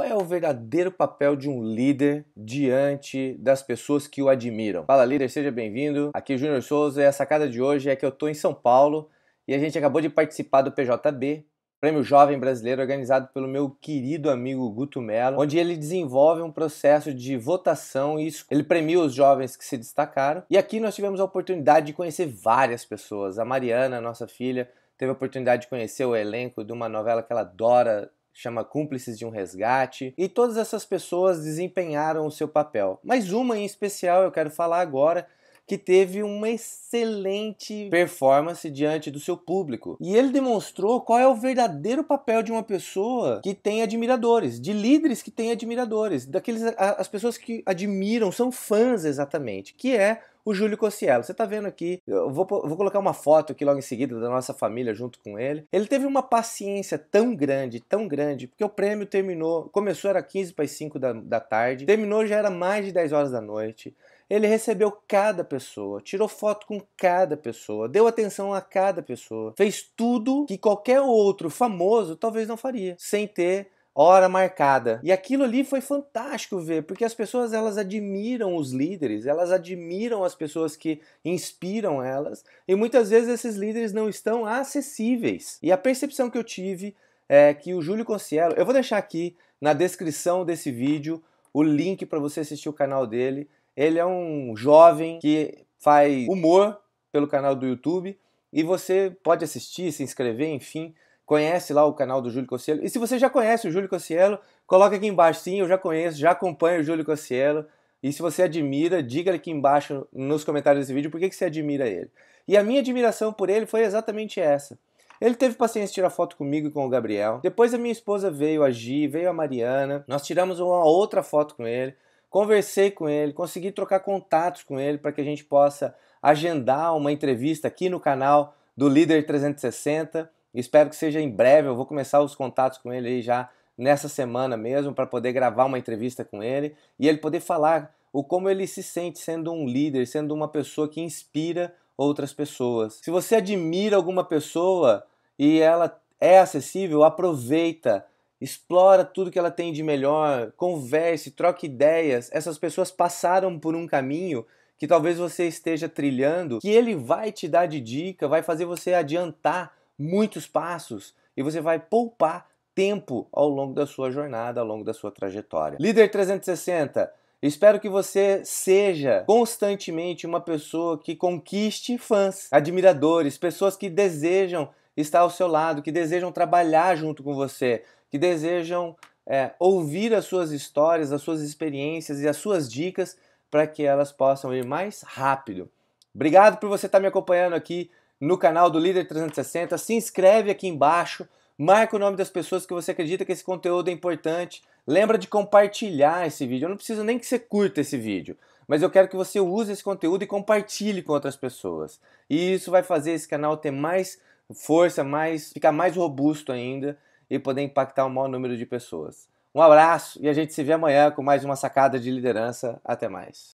Qual é o verdadeiro papel de um líder diante das pessoas que o admiram? Fala líder, seja bem-vindo. Aqui é Júnior Souza e a sacada de hoje é que eu estou em São Paulo e a gente acabou de participar do PJB, Prêmio Jovem Brasileiro organizado pelo meu querido amigo Guto Mello, onde ele desenvolve um processo de votação e ele premia os jovens que se destacaram. E aqui nós tivemos a oportunidade de conhecer várias pessoas. A Mariana, nossa filha, teve a oportunidade de conhecer o elenco de uma novela que ela adora chama Cúmplices de um Resgate, e todas essas pessoas desempenharam o seu papel. Mas uma em especial eu quero falar agora, que teve uma excelente performance diante do seu público. E ele demonstrou qual é o verdadeiro papel de uma pessoa que tem admiradores, de líderes que têm admiradores, daqueles as pessoas que admiram, são fãs exatamente, que é o Júlio Cossiello. Você está vendo aqui, eu vou, vou, colocar uma foto aqui logo em seguida da nossa família junto com ele. Ele teve uma paciência tão grande, tão grande, porque o prêmio terminou, começou era 15 para as 5 da, da tarde, terminou já era mais de 10 horas da noite. Ele recebeu cada pessoa, tirou foto com cada pessoa, deu atenção a cada pessoa, fez tudo que qualquer outro famoso talvez não faria, sem ter hora marcada. E aquilo ali foi fantástico ver, porque as pessoas elas admiram os líderes, elas admiram as pessoas que inspiram elas, e muitas vezes esses líderes não estão acessíveis. E a percepção que eu tive é que o Júlio Concielo, eu vou deixar aqui na descrição desse vídeo o link para você assistir o canal dele. Ele é um jovem que faz humor pelo canal do YouTube e você pode assistir, se inscrever, enfim, conhece lá o canal do Júlio Cossielo. E se você já conhece o Júlio Cossielo, coloca aqui embaixo, sim, eu já conheço, já acompanho o Júlio Cossielo. E se você admira, diga aqui embaixo nos comentários desse vídeo por que, que você admira ele. E a minha admiração por ele foi exatamente essa. Ele teve paciência de tirar foto comigo e com o Gabriel. Depois a minha esposa veio, a Gi, veio a Mariana. Nós tiramos uma outra foto com ele. Conversei com ele, consegui trocar contatos com ele para que a gente possa agendar uma entrevista aqui no canal do Líder 360. Espero que seja em breve. Eu vou começar os contatos com ele aí já nessa semana mesmo para poder gravar uma entrevista com ele e ele poder falar o como ele se sente sendo um líder, sendo uma pessoa que inspira outras pessoas. Se você admira alguma pessoa e ela é acessível, aproveita explora tudo que ela tem de melhor, converse, troque ideias. Essas pessoas passaram por um caminho que talvez você esteja trilhando, que ele vai te dar de dica, vai fazer você adiantar muitos passos e você vai poupar tempo ao longo da sua jornada, ao longo da sua trajetória. Líder 360, Espero que você seja constantemente uma pessoa que conquiste fãs, admiradores, pessoas que desejam estar ao seu lado, que desejam trabalhar junto com você, que desejam é, ouvir as suas histórias, as suas experiências e as suas dicas para que elas possam ir mais rápido. Obrigado por você estar tá me acompanhando aqui no canal do Líder 360. Se inscreve aqui embaixo, marca o nome das pessoas que você acredita que esse conteúdo é importante. Lembra de compartilhar esse vídeo. Eu não preciso nem que você curta esse vídeo, mas eu quero que você use esse conteúdo e compartilhe com outras pessoas. E isso vai fazer esse canal ter mais força, mais ficar mais robusto ainda e poder impactar o maior número de pessoas. Um abraço e a gente se vê amanhã com mais uma sacada de liderança. Até mais.